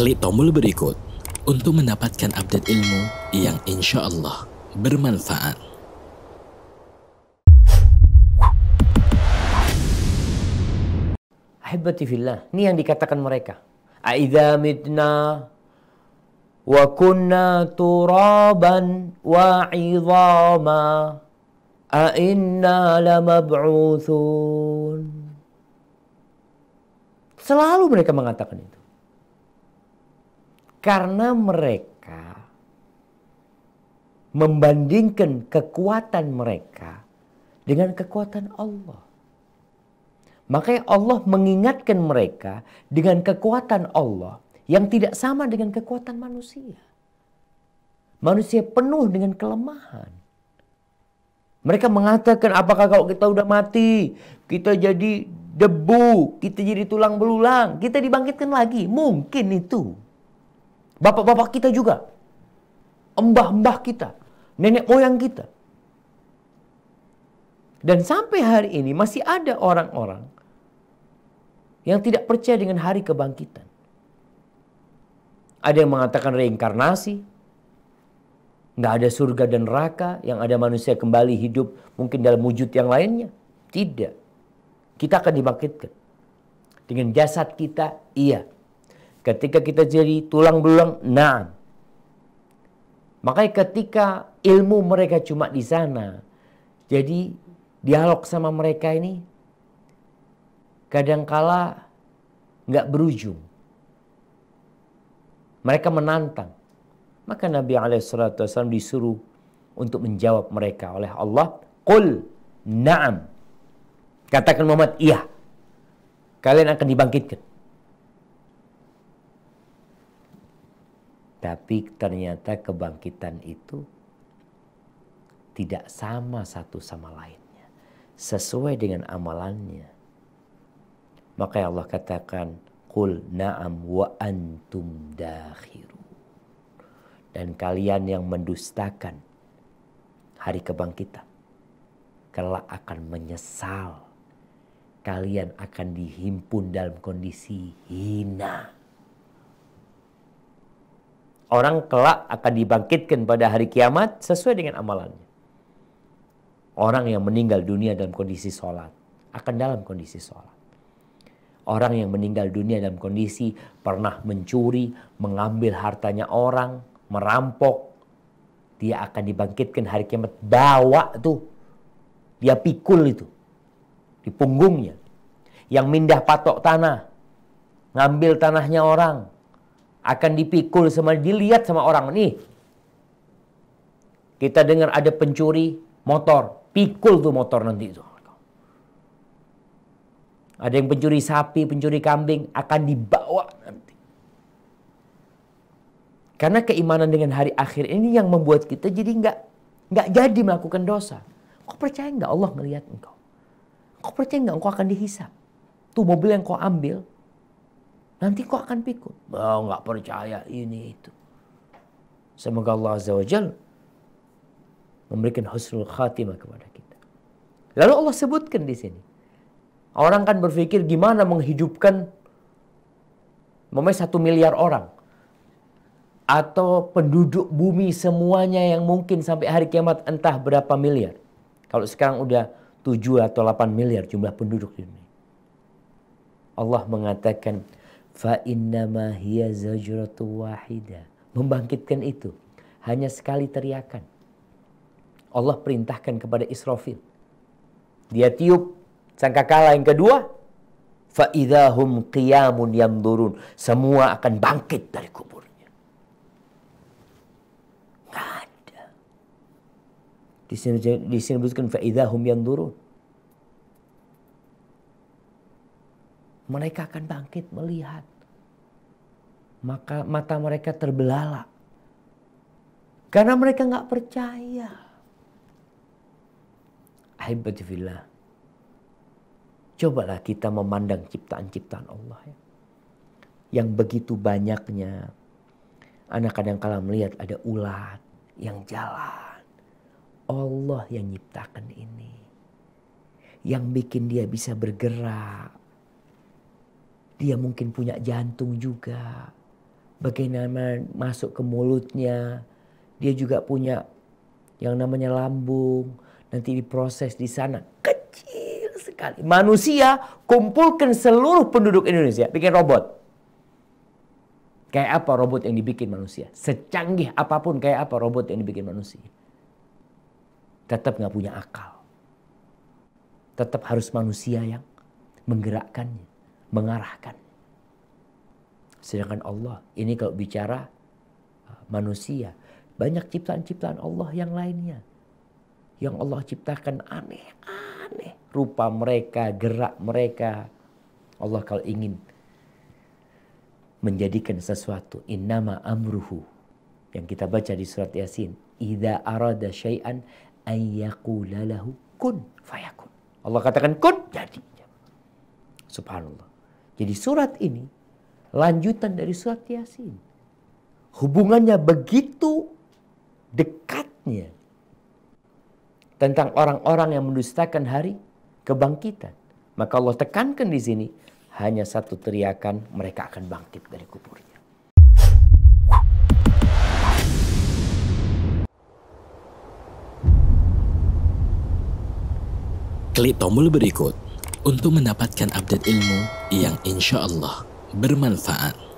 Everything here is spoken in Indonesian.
Klik tombol berikut untuk mendapatkan update ilmu yang insya Allah bermanfaat. Ahibati fillah, ini yang dikatakan mereka. Aidha mitna wa kunna turaban wa 'idhama ainna lamab'uthun. selalu mereka mengatakan itu karena mereka membandingkan kekuatan mereka dengan kekuatan Allah. Makanya Allah mengingatkan mereka dengan kekuatan Allah yang tidak sama dengan kekuatan manusia. Manusia penuh dengan kelemahan. Mereka mengatakan apakah kalau kita udah mati, kita jadi debu, kita jadi tulang belulang, kita dibangkitkan lagi. Mungkin itu. Bapak-bapak kita juga. Embah-embah kita. Nenek moyang kita. Dan sampai hari ini masih ada orang-orang yang tidak percaya dengan hari kebangkitan. Ada yang mengatakan reinkarnasi, nggak ada surga dan neraka, yang ada manusia kembali hidup mungkin dalam wujud yang lainnya. Tidak. Kita akan dibangkitkan. Dengan jasad kita, iya. Ketika kita jadi tulang belulang, nah. Makanya ketika ilmu mereka cuma di sana, jadi dialog sama mereka ini kadangkala nggak berujung. Mereka menantang. Maka Nabi SAW disuruh untuk menjawab mereka oleh Allah. Qul na'am. Katakan Muhammad, iya. Kalian akan dibangkitkan. Tapi ternyata kebangkitan itu tidak sama satu sama lainnya. Sesuai dengan amalannya. Maka Allah katakan, Kul na'am wa antum dakhiru. Dan kalian yang mendustakan hari kebangkitan. Kelak akan menyesal. Kalian akan dihimpun dalam kondisi hina orang kelak akan dibangkitkan pada hari kiamat sesuai dengan amalannya. Orang yang meninggal dunia dalam kondisi sholat akan dalam kondisi sholat. Orang yang meninggal dunia dalam kondisi pernah mencuri, mengambil hartanya orang, merampok, dia akan dibangkitkan hari kiamat bawa tuh dia pikul itu di punggungnya yang mindah patok tanah ngambil tanahnya orang akan dipikul sama dilihat sama orang nih. Kita dengar ada pencuri motor, pikul tuh motor nanti itu. Ada yang pencuri sapi, pencuri kambing akan dibawa nanti. Karena keimanan dengan hari akhir ini yang membuat kita jadi nggak nggak jadi melakukan dosa. Kok percaya nggak Allah melihat engkau? Kok percaya nggak engkau akan dihisap? Tuh mobil yang kau ambil, Nanti kau akan pikun. Oh, nggak percaya ini itu. Semoga Allah Azza wa Jal memberikan husnul khatimah kepada kita. Lalu Allah sebutkan di sini. Orang kan berpikir gimana menghidupkan memang satu miliar orang atau penduduk bumi semuanya yang mungkin sampai hari kiamat entah berapa miliar. Kalau sekarang udah 7 atau 8 miliar jumlah penduduk di dunia. Allah mengatakan fa innama hiya zajratu wahida. Membangkitkan itu hanya sekali teriakan. Allah perintahkan kepada Israfil. Dia tiup sangkakala yang kedua, fa idahum qiyamun yamdurun. Semua akan bangkit dari kuburnya. Enggak ada. Di sini disebutkan fa idahum yamdurun mereka akan bangkit melihat. Maka mata mereka terbelalak. Karena mereka nggak percaya. Alhamdulillah, Cobalah kita memandang ciptaan-ciptaan Allah ya. Yang begitu banyaknya. Anak kadang-kala melihat ada ulat yang jalan. Allah yang nyiptakan ini. Yang bikin dia bisa bergerak dia mungkin punya jantung juga. Bagaimana masuk ke mulutnya. Dia juga punya yang namanya lambung. Nanti diproses di sana. Kecil sekali. Manusia kumpulkan seluruh penduduk Indonesia. Bikin robot. Kayak apa robot yang dibikin manusia? Secanggih apapun kayak apa robot yang dibikin manusia? Tetap nggak punya akal. Tetap harus manusia yang menggerakkannya mengarahkan. Sedangkan Allah, ini kalau bicara uh, manusia, banyak ciptaan-ciptaan Allah yang lainnya. Yang Allah ciptakan aneh-aneh. Rupa mereka, gerak mereka. Allah kalau ingin menjadikan sesuatu. Innama amruhu. Yang kita baca di surat Yasin. Ida arada syai'an ayyakulalahu kun fayakun. Allah katakan kun, jadi. Subhanallah. Jadi surat ini lanjutan dari surat Yasin. Hubungannya begitu dekatnya tentang orang-orang yang mendustakan hari kebangkitan. Maka Allah tekankan di sini hanya satu teriakan mereka akan bangkit dari kuburnya. Klik tombol berikut untuk mendapatkan update ilmu yang insya Allah bermanfaat.